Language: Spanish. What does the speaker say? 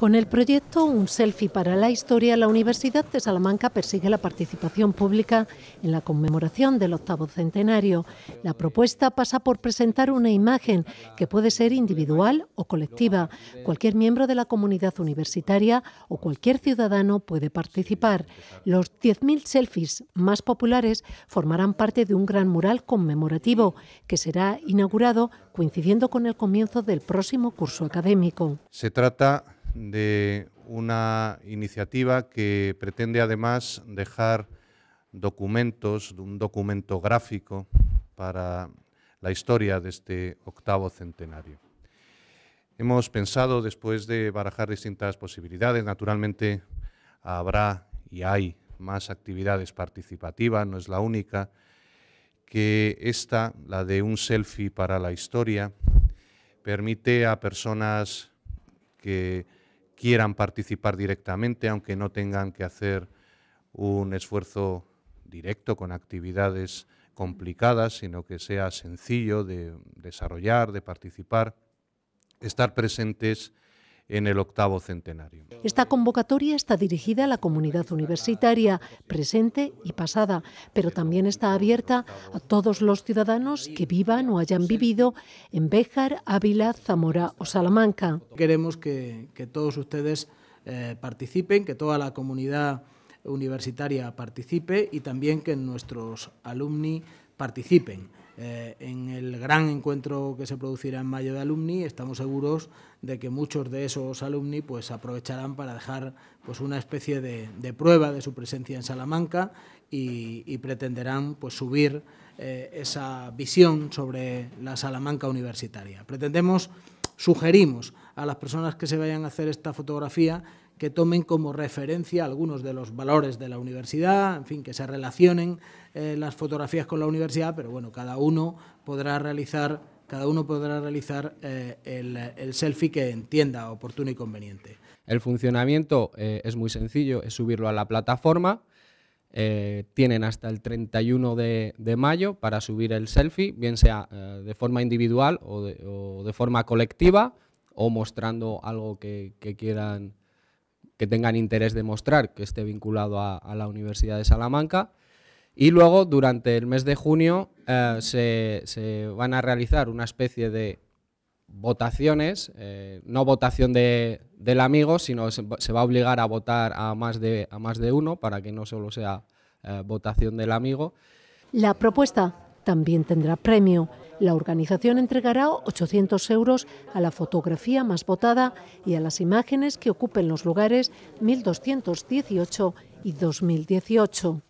Con el proyecto Un Selfie para la Historia, la Universidad de Salamanca persigue la participación pública en la conmemoración del octavo centenario. La propuesta pasa por presentar una imagen que puede ser individual o colectiva. Cualquier miembro de la comunidad universitaria o cualquier ciudadano puede participar. Los 10.000 selfies más populares formarán parte de un gran mural conmemorativo que será inaugurado coincidiendo con el comienzo del próximo curso académico. Se trata de una iniciativa que pretende además dejar documentos, un documento gráfico para la historia de este octavo centenario. Hemos pensado, después de barajar distintas posibilidades, naturalmente habrá y hay más actividades participativas, no es la única, que esta, la de un selfie para la historia, permite a personas que quieran participar directamente, aunque no tengan que hacer un esfuerzo directo con actividades complicadas, sino que sea sencillo de desarrollar, de participar, estar presentes en el octavo centenario. Esta convocatoria está dirigida a la comunidad universitaria, presente y pasada, pero también está abierta a todos los ciudadanos que vivan o hayan vivido en Béjar, Ávila, Zamora o Salamanca. Queremos que, todos ustedes eh, participen, que toda la comunidad universitaria participe y también que nuestros alumni participen. Eh, en el gran encuentro que se producirá en mayo de alumni, estamos seguros de que muchos de esos alumni pues, aprovecharán para dejar pues, una especie de, prueba de su presencia en Salamanca y, pretenderán pues, subir eh, esa visión sobre la Salamanca universitaria. Pretendemos, sugerimos a las personas que se vayan a hacer esta fotografía que tomen como referencia algunos de los valores de la universidad, en fin, que se relacionen eh, las fotografías con la universidad, pero bueno, cada uno podrá realizar, cada uno podrá realizar eh, el, selfie que entienda oportuno y conveniente. El funcionamiento eh, es muy sencillo, es subirlo a la plataforma. tienen hasta el 31 de, mayo para subir el selfie, bien sea de forma individual o de, forma colectiva o mostrando algo que quieran que tengan interés de mostrar que esté vinculado a, la Universidad de Salamanca. Y luego, durante el mes de junio, eh, se, van a realizar una especie de votaciones, eh, no votación del amigo, sino se, va a obligar a votar a más de, a más de uno para que no solo sea eh, votación del amigo. La propuesta también tendrá premio. La organización entregará 800 euros a la fotografía más votada y a las imágenes que ocupen los lugares 1218 y 2018.